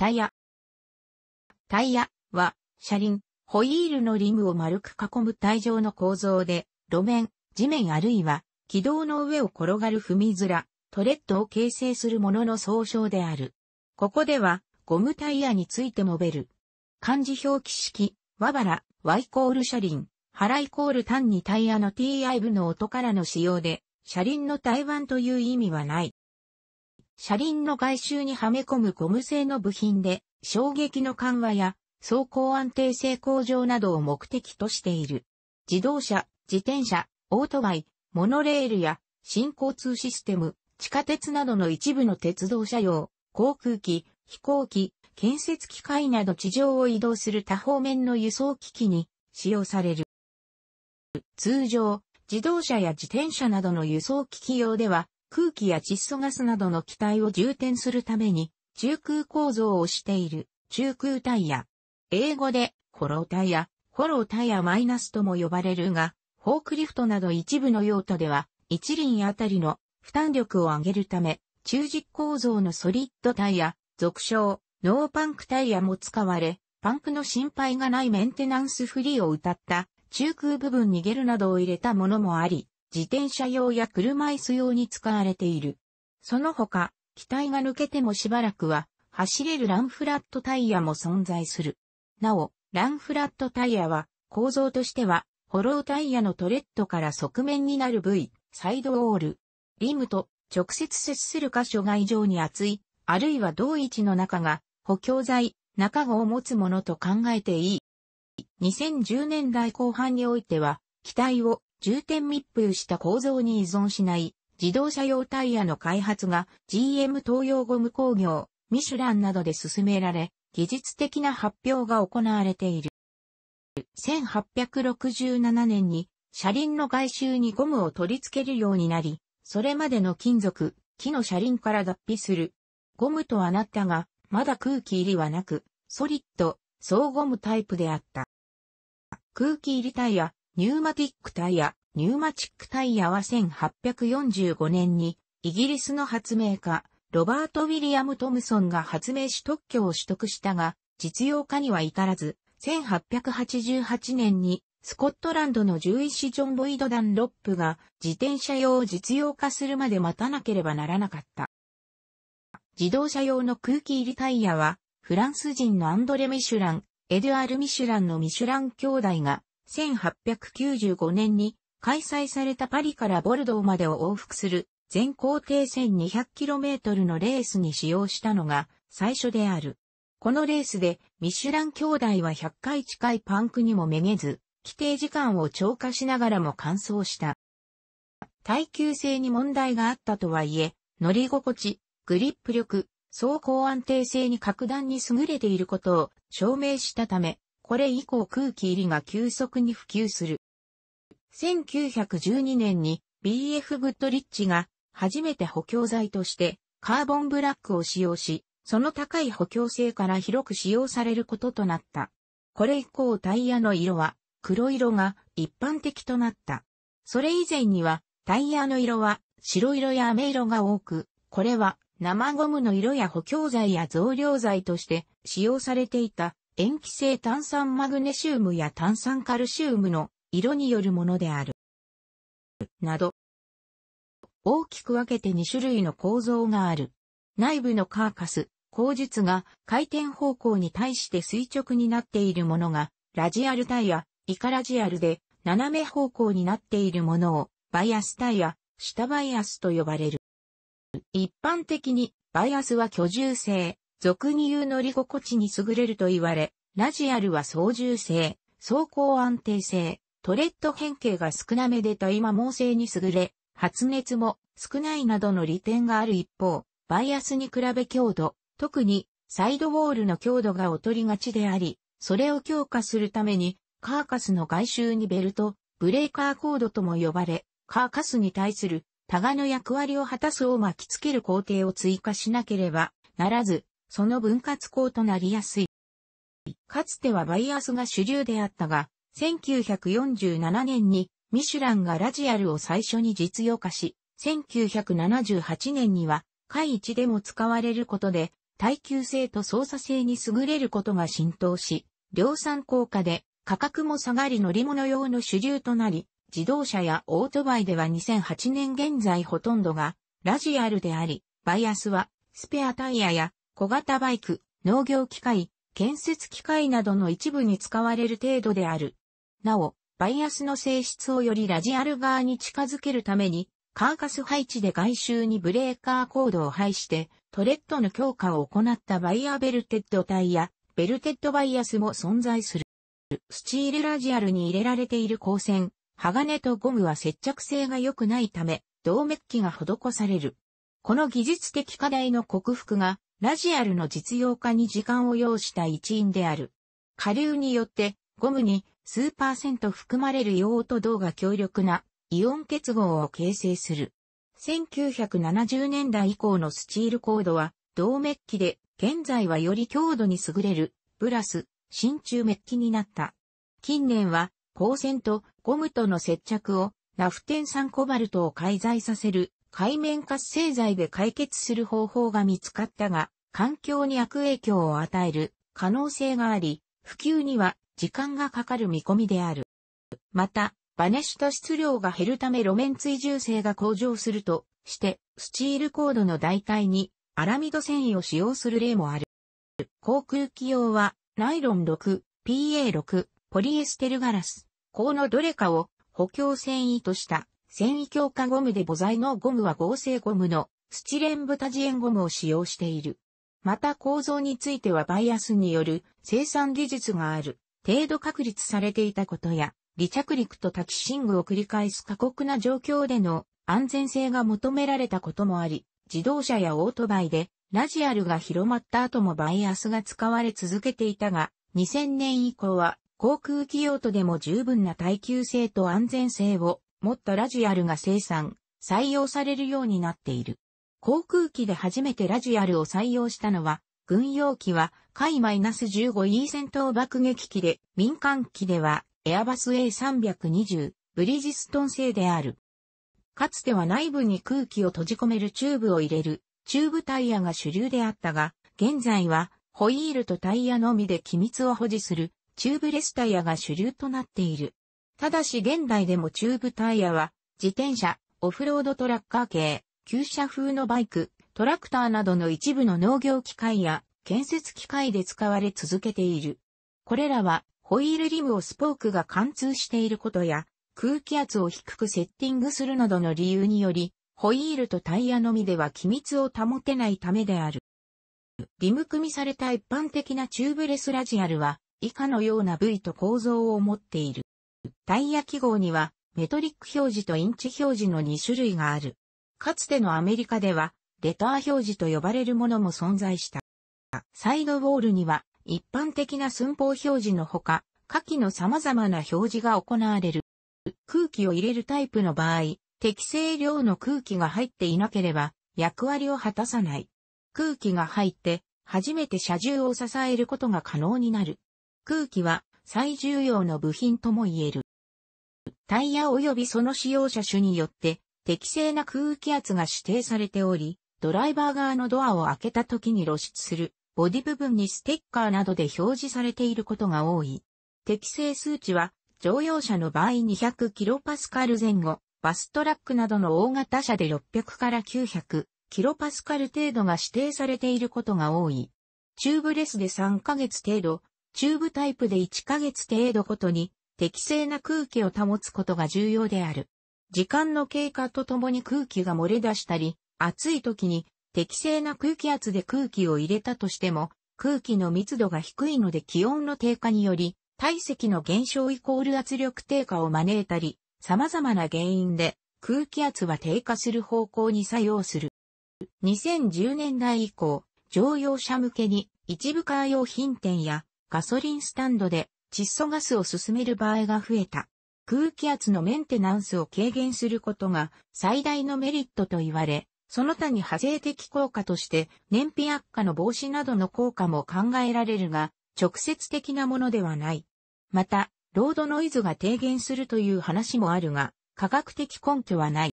タイヤ。タイヤは、車輪、ホイールのリムを丸く囲む体状の構造で、路面、地面あるいは、軌道の上を転がる踏み面、トレッドを形成するものの総称である。ここでは、ゴムタイヤについて述べる。漢字表記式、和原、Y イコール車輪、原イコール単にタイヤの ti 部の音からの使用で、車輪の台湾という意味はない。車輪の外周にはめ込むゴム製の部品で、衝撃の緩和や走行安定性向上などを目的としている。自動車、自転車、オートバイ、モノレールや新交通システム、地下鉄などの一部の鉄道車用、航空機、飛行機、建設機械など地上を移動する多方面の輸送機器に使用される。通常、自動車や自転車などの輸送機器用では、空気や窒素ガスなどの気体を充填するために、中空構造をしている中空タイヤ。英語で、ホロータイヤ、ホロータイヤマイナスとも呼ばれるが、フォークリフトなど一部の用途では、一輪あたりの負担力を上げるため、中軸構造のソリッドタイヤ、俗称、ノーパンクタイヤも使われ、パンクの心配がないメンテナンスフリーを謳った、中空部分にゲルなどを入れたものもあり、自転車用や車椅子用に使われている。その他、機体が抜けてもしばらくは、走れるランフラットタイヤも存在する。なお、ランフラットタイヤは、構造としては、ホロータイヤのトレッドから側面になる部位、サイドオール、リムと直接接する箇所が異常に厚い、あるいは同位置の中が補強材、中子を持つものと考えていい。2010年代後半においては、機体を重点密封した構造に依存しない自動車用タイヤの開発が GM 東洋ゴム工業、ミシュランなどで進められ、技術的な発表が行われている。1867年に車輪の外周にゴムを取り付けるようになり、それまでの金属、木の車輪から脱皮する。ゴムとはなったが、まだ空気入りはなく、ソリッド、総ゴムタイプであった。空気入りタイヤ、ニューマティックタイヤ、ニューマチックタイヤは1845年にイギリスの発明家、ロバート・ウィリアム・トムソンが発明し特許を取得したが、実用化には至らず、1888年にスコットランドの獣医師ジョン・ボイド・ダン・ロップが自転車用を実用化するまで待たなければならなかった。自動車用の空気入りタイヤは、フランス人のアンドレ・ミシュラン、エドゥアール・ミシュランのミシュラン兄弟が1895年に開催されたパリからボルドーまでを往復する全行程 1200km のレースに使用したのが最初である。このレースでミシュラン兄弟は100回近いパンクにもめげず、規定時間を超過しながらも完走した。耐久性に問題があったとはいえ、乗り心地、グリップ力、走行安定性に格段に優れていることを証明したため、これ以降空気入りが急速に普及する。1912年に BF グッドリッチが初めて補強剤としてカーボンブラックを使用し、その高い補強性から広く使用されることとなった。これ以降タイヤの色は黒色が一般的となった。それ以前にはタイヤの色は白色や飴色が多く、これは生ゴムの色や補強剤や増量剤として使用されていた塩基性炭酸マグネシウムや炭酸カルシウムの色によるものである。など。大きく分けて2種類の構造がある。内部のカーカス、口述が回転方向に対して垂直になっているものが、ラジアルタイヤ、イカラジアルで斜め方向になっているものを、バイアスタイヤ、下バイアスと呼ばれる。一般的に、バイアスは居住性、俗に言う乗り心地に優れると言われ、ラジアルは操縦性、走行安定性、トレッド変形が少なめで対摩耗性に優れ、発熱も少ないなどの利点がある一方、バイアスに比べ強度、特にサイドウォールの強度が劣りがちであり、それを強化するために、カーカスの外周にベルト、ブレーカーコードとも呼ばれ、カーカスに対するタガの役割を果たすを巻きつける工程を追加しなければならず、その分割項となりやすい。かつてはバイアスが主流であったが、1947年にミシュランがラジアルを最初に実用化し、1978年には、回一でも使われることで、耐久性と操作性に優れることが浸透し、量産効果で価格も下がり乗り物用の主流となり、自動車やオートバイでは2008年現在ほとんどがラジアルであり、バイアスはスペアタイヤや小型バイク、農業機械、建設機械などの一部に使われる程度である。なお、バイアスの性質をよりラジアル側に近づけるために、カーカス配置で外周にブレーカーコードを配して、トレッドの強化を行ったバイアベルテッドタイヤ、ベルテッドバイアスも存在する。スチールラジアルに入れられている光線、鋼とゴムは接着性が良くないため、銅メッキが施される。この技術的課題の克服がラジアルの実用化に時間を要した一因である。下流によってゴムに数パーセント含まれる硫黄と銅が強力なイオン結合を形成する。1970年代以降のスチールコードは銅メッキで現在はより強度に優れるプラス真鍮メッキになった。近年は光線とゴムとの接着をナフテン酸コバルトを介在させる海面活性剤で解決する方法が見つかったが、環境に悪影響を与える可能性があり、普及には時間がかかる見込みである。また、バネシュタ質量が減るため路面追従性が向上するとして、スチールコードの代替にアラミド繊維を使用する例もある。航空機用は、ナイロン6、PA6、ポリエステルガラス、このどれかを補強繊維とした繊維強化ゴムで母材のゴムは合成ゴムのスチレンブタジエンゴムを使用している。また構造についてはバイアスによる生産技術がある程度確立されていたことや、離着陸とタキシングを繰り返す過酷な状況での安全性が求められたこともあり、自動車やオートバイでラジアルが広まった後もバイアスが使われ続けていたが、2000年以降は航空機用途でも十分な耐久性と安全性をもっとラジアルが生産、採用されるようになっている。航空機で初めてラジアルを採用したのは、軍用機は、海 -15E 戦闘爆撃機で、民間機では、エアバス A320、ブリジストン製である。かつては内部に空気を閉じ込めるチューブを入れる、チューブタイヤが主流であったが、現在は、ホイールとタイヤのみで機密を保持する、チューブレスタイヤが主流となっている。ただし現代でもチューブタイヤは、自転車、オフロードトラッカー系、旧車風のバイク、トラクターなどの一部の農業機械や建設機械で使われ続けている。これらは、ホイールリムをスポークが貫通していることや、空気圧を低くセッティングするなどの理由により、ホイールとタイヤのみでは機密を保てないためである。リム組みされた一般的なチューブレスラジアルは、以下のような部位と構造を持っている。タイヤ記号には、メトリック表示とインチ表示の2種類がある。かつてのアメリカでは、レター表示と呼ばれるものも存在した。サイドウォールには、一般的な寸法表示のほか、下記の様々な表示が行われる。空気を入れるタイプの場合、適正量の空気が入っていなければ、役割を果たさない。空気が入って、初めて車重を支えることが可能になる。空気は最重要の部品とも言える。タイヤ及びその使用者種によって適正な空気圧が指定されており、ドライバー側のドアを開けた時に露出するボディ部分にステッカーなどで表示されていることが多い。適正数値は乗用車の場合 200kPa 前後、バストラックなどの大型車で600から900キロパスカル程度が指定されていることが多い。チューブレスで3ヶ月程度、チューブタイプで1ヶ月程度ごとに適正な空気を保つことが重要である。時間の経過とともに空気が漏れ出したり、暑い時に適正な空気圧で空気を入れたとしても、空気の密度が低いので気温の低下により、体積の減少イコール圧力低下を招いたり、様々な原因で空気圧は低下する方向に作用する。2010年代以降、乗用車向けに一部カー用品店やガソリンスタンドで窒素ガスを進める場合が増えた。空気圧のメンテナンスを軽減することが最大のメリットと言われ、その他に派生的効果として燃費悪化の防止などの効果も考えられるが、直接的なものではない。また、ロードノイズが低減するという話もあるが、科学的根拠はない。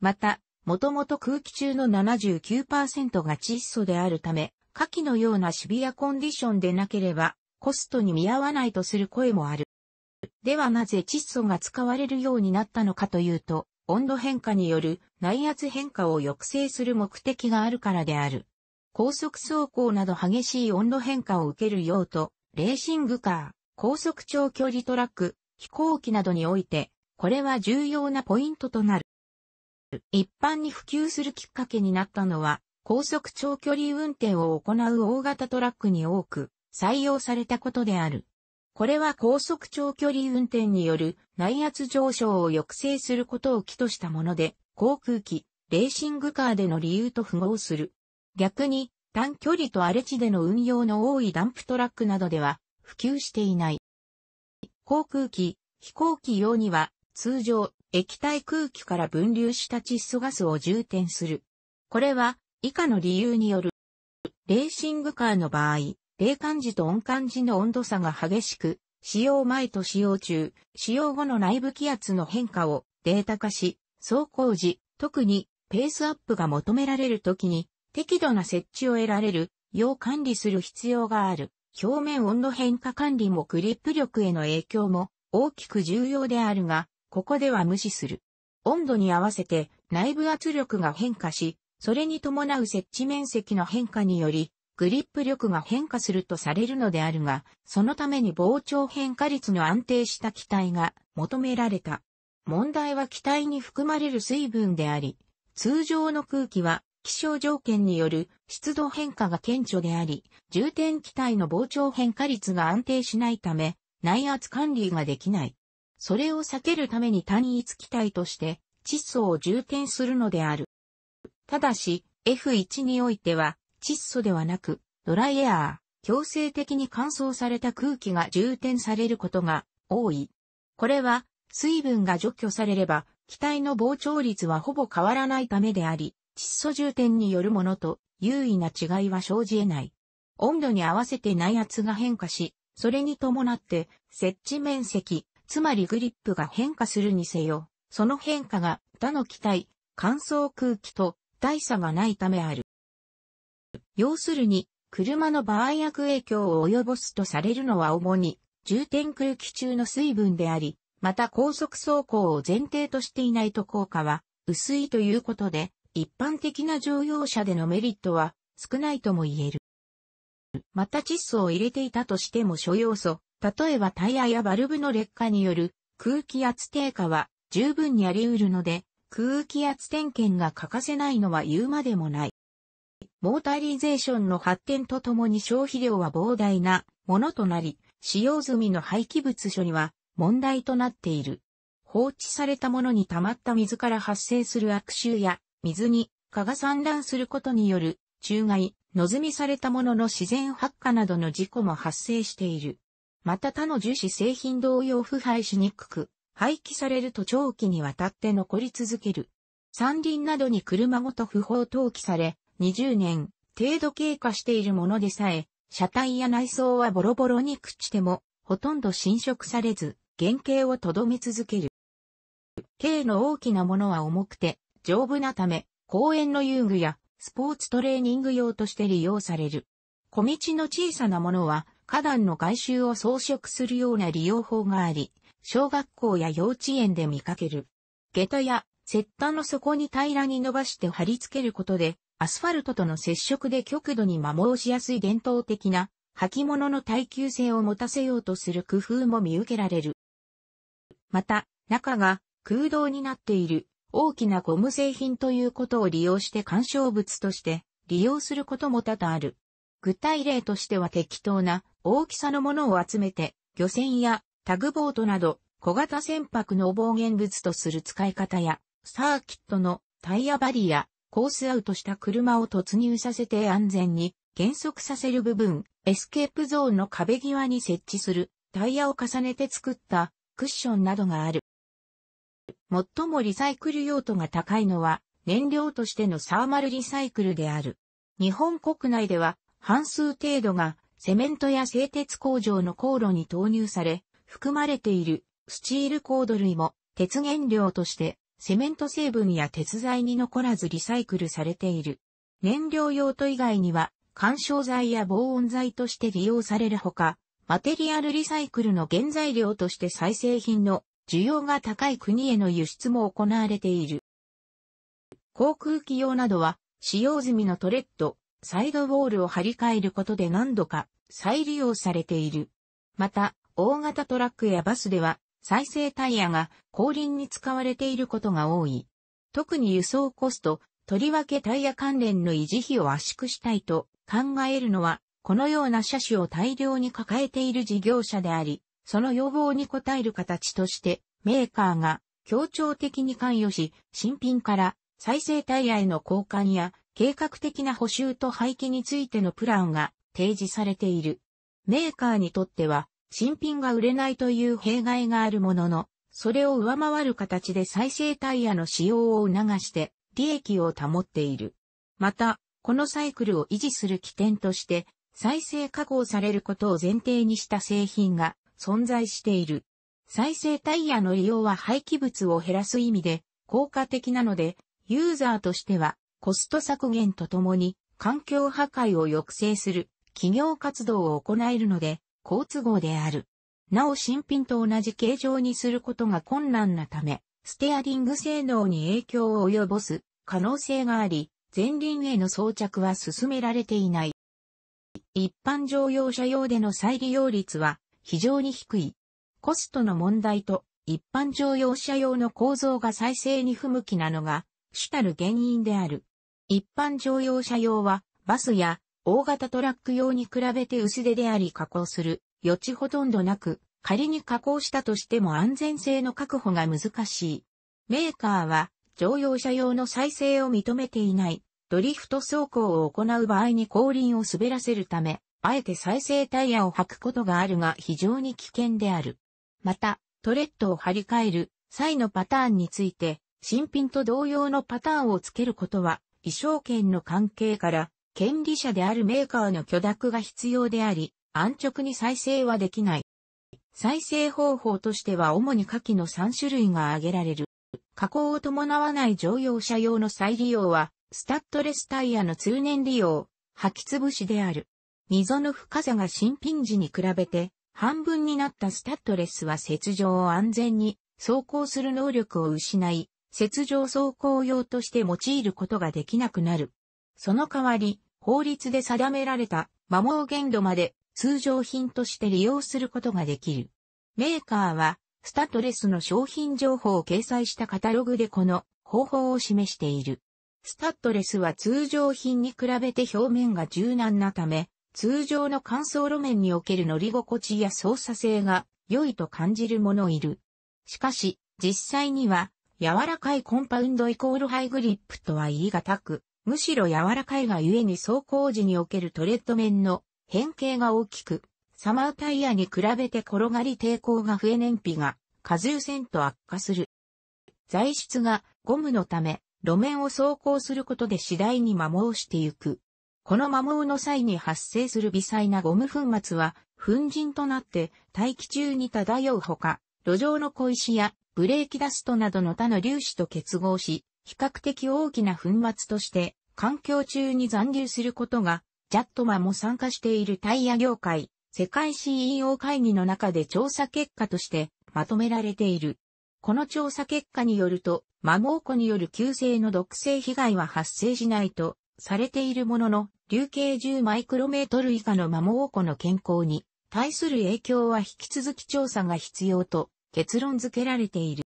また、もともと空気中の79%が窒素であるため、下記のようなシビアコンディションでなければ、コストに見合わないとする声もある。ではなぜ窒素が使われるようになったのかというと、温度変化による内圧変化を抑制する目的があるからである。高速走行など激しい温度変化を受ける用途、レーシングカー、高速長距離トラック、飛行機などにおいて、これは重要なポイントとなる。一般に普及するきっかけになったのは、高速長距離運転を行う大型トラックに多く採用されたことである。これは高速長距離運転による内圧上昇を抑制することを起としたもので、航空機、レーシングカーでの理由と符合する。逆に、短距離と荒れ地での運用の多いダンプトラックなどでは普及していない。航空機、飛行機用には通常液体空気から分流した窒素ガスを充填する。これは以下の理由による。レーシングカーの場合、冷感時と温感時の温度差が激しく、使用前と使用中、使用後の内部気圧の変化をデータ化し、走行時、特にペースアップが求められる時に適度な設置を得られるよう管理する必要がある。表面温度変化管理もグリップ力への影響も大きく重要であるが、ここでは無視する。温度に合わせて内部圧力が変化し、それに伴う設置面積の変化により、グリップ力が変化するとされるのであるが、そのために膨張変化率の安定した気体が求められた。問題は気体に含まれる水分であり、通常の空気は気象条件による湿度変化が顕著であり、重点気体の膨張変化率が安定しないため、内圧管理ができない。それを避けるために単一気体として窒素を充填するのである。ただし、F1 においては、窒素ではなく、ドライエアー、強制的に乾燥された空気が充填されることが多い。これは、水分が除去されれば、気体の膨張率はほぼ変わらないためであり、窒素充填によるものと優位な違いは生じ得ない。温度に合わせて内圧が変化し、それに伴って設置面積、つまりグリップが変化するにせよ、その変化が他の気体、乾燥空気と大差がないためある。要するに、車の場合悪影響を及ぼすとされるのは主に、重点空気中の水分であり、また高速走行を前提としていないと効果は薄いということで、一般的な乗用車でのメリットは少ないとも言える。また窒素を入れていたとしても諸要素、例えばタイヤやバルブの劣化による空気圧低下は十分にあり得るので、空気圧点検が欠かせないのは言うまでもない。モータリゼーションの発展とともに消費量は膨大なものとなり、使用済みの廃棄物処理は問題となっている。放置されたものに溜まった水から発生する悪臭や、水に蚊が散乱することによる、虫害、のずみされたものの自然発火などの事故も発生している。また他の樹脂製品同様腐敗しにくく、廃棄されると長期にわたって残り続ける。山林などに車ごと不法投棄され、20年程度経過しているものでさえ、車体や内装はボロボロに朽ちても、ほとんど侵食されず、原型をとどめ続ける。軽の大きなものは重くて、丈夫なため、公園の遊具やスポーツトレーニング用として利用される。小道の小さなものは、花壇の外周を装飾するような利用法があり、小学校や幼稚園で見かける。下駄や、石炭の底に平らに伸ばして貼り付けることで、アスファルトとの接触で極度に摩耗しやすい伝統的な履物の耐久性を持たせようとする工夫も見受けられる。また、中が空洞になっている大きなゴム製品ということを利用して干渉物として利用することも多々ある。具体例としては適当な大きさのものを集めて漁船やタグボートなど小型船舶の防現物とする使い方や、サーキットのタイヤバリやコースアウトした車を突入させて安全に減速させる部分、エスケープゾーンの壁際に設置するタイヤを重ねて作ったクッションなどがある。最もリサイクル用途が高いのは燃料としてのサーマルリサイクルである。日本国内では半数程度がセメントや製鉄工場の航路に投入され、含まれているスチールコード類も鉄原料としてセメント成分や鉄材に残らずリサイクルされている。燃料用途以外には干渉剤や防音材として利用されるほか、マテリアルリサイクルの原材料として再生品の需要が高い国への輸出も行われている。航空機用などは使用済みのトレッド、サイドウォールを張り替えることで何度か再利用されている。また、大型トラックやバスでは再生タイヤが後輪に使われていることが多い。特に輸送コスト、とりわけタイヤ関連の維持費を圧縮したいと考えるのは、このような車種を大量に抱えている事業者であり、その要望に応える形として、メーカーが協調的に関与し、新品から再生タイヤへの交換や計画的な補修と廃棄についてのプランが提示されている。メーカーにとっては新品が売れないという弊害があるものの、それを上回る形で再生タイヤの使用を促して、利益を保っている。また、このサイクルを維持する起点として、再生加工されることを前提にした製品が存在している。再生タイヤの利用は廃棄物を減らす意味で効果的なので、ユーザーとしてはコスト削減とともに環境破壊を抑制する企業活動を行えるので、好都合である。なお新品と同じ形状にすることが困難なため、ステアリング性能に影響を及ぼす可能性があり、前輪への装着は進められていない。一般乗用車用での再利用率は非常に低い。コストの問題と一般乗用車用の構造が再生に不向きなのが主たる原因である。一般乗用車用はバスや大型トラック用に比べて薄手であり加工する余地ほとんどなく、仮に加工したとしても安全性の確保が難しい。メーカーは乗用車用の再生を認めていないドリフト走行を行う場合に後輪を滑らせるため、あえて再生タイヤを履くことがあるが非常に危険である。また、トレッドを張り替える際のパターンについて、新品と同様のパターンをつけることは、衣装券の関係から権利者であるメーカーの許諾が必要であり、安直に再生はできない。再生方法としては主に下記の3種類が挙げられる。加工を伴わない乗用車用の再利用は、スタッドレスタイヤの通年利用、履き潰しである。溝の深さが新品時に比べて、半分になったスタッドレスは雪上を安全に走行する能力を失い、雪上走行用として用いることができなくなる。その代わり、法律で定められた摩耗限度まで通常品として利用することができる。メーカーは、スタットレスの商品情報を掲載したカタログでこの方法を示している。スタッドレスは通常品に比べて表面が柔軟なため、通常の乾燥路面における乗り心地や操作性が良いと感じる者いる。しかし、実際には、柔らかいコンパウンドイコールハイグリップとは言い難く、むしろ柔らかいがゆえに走行時におけるトレッド面の変形が大きく、サマータイヤに比べて転がり抵抗が増え燃費が下重線と悪化する。材質がゴムのため、路面を走行することで次第に摩耗してゆく。この摩耗の際に発生する微細なゴム粉末は、粉塵となって大気中に漂うほか、路上の小石やブレーキダストなどの他の粒子と結合し、比較的大きな粉末として、環境中に残留することが、ジャットマも参加しているタイヤ業界、世界 CEO 会議の中で調査結果としてまとめられている。この調査結果によると、摩耗コによる急性の毒性被害は発生しないとされているものの、流径10マイクロメートル以下の摩耗コの健康に対する影響は引き続き調査が必要と結論付けられている。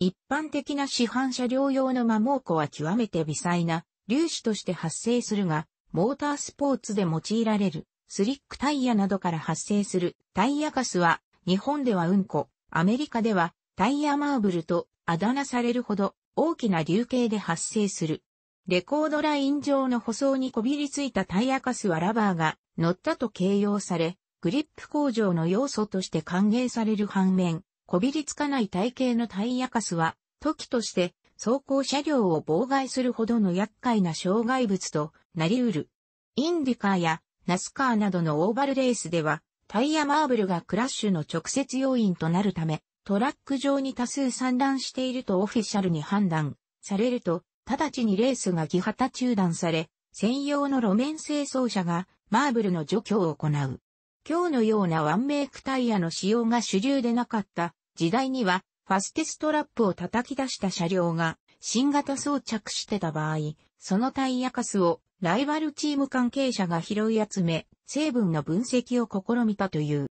一般的な市販車両用の摩耗庫は極めて微細な粒子として発生するが、モータースポーツで用いられるスリックタイヤなどから発生するタイヤカスは、日本ではうんこ、アメリカではタイヤマーブルとあだ名されるほど大きな流形で発生する。レコードライン上の舗装にこびりついたタイヤカスはラバーが乗ったと形容され、グリップ工場の要素として歓迎される反面、こびりつかない体型のタイヤカスは、時として走行車両を妨害するほどの厄介な障害物となり得る。インディカーやナスカーなどのオーバルレースでは、タイヤマーブルがクラッシュの直接要因となるため、トラック上に多数散乱しているとオフィシャルに判断されると、直ちにレースが木旗中断され、専用の路面清掃車がマーブルの除去を行う。今日のようなワンメイクタイヤの使用が主流でなかった時代にはファステストラップを叩き出した車両が新型装着してた場合、そのタイヤカスをライバルチーム関係者が拾い集め、成分の分析を試みたという。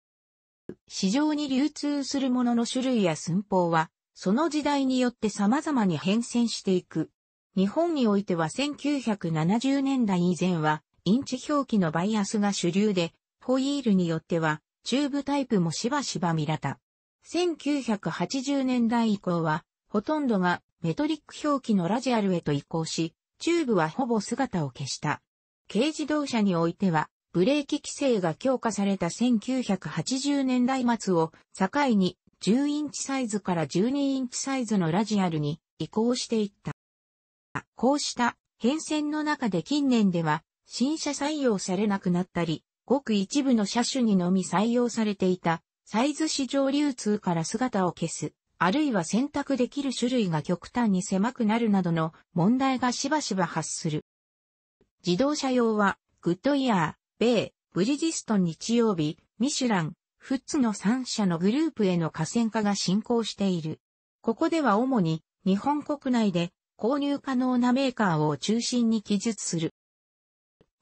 市場に流通するものの種類や寸法は、その時代によって様々に変遷していく。日本においては1970年代以前は、インチ表記のバイアスが主流で、ホイールによっては、チューブタイプもしばしば見らた。1980年代以降は、ほとんどがメトリック表記のラジアルへと移行し、チューブはほぼ姿を消した。軽自動車においては、ブレーキ規制が強化された1980年代末を境に10インチサイズから12インチサイズのラジアルに移行していった。こうした変遷の中で近年では新車採用されなくなったり、ごく一部の車種にのみ採用されていたサイズ市場流通から姿を消す、あるいは選択できる種類が極端に狭くなるなどの問題がしばしば発する。自動車用は、グッドイヤー、米、ブリヂストン日曜日、ミシュラン、フッツの3社のグループへの河川化が進行している。ここでは主に日本国内で購入可能なメーカーを中心に記述する。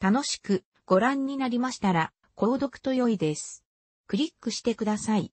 楽しくご覧になりましたら、購読と良いです。クリックしてください。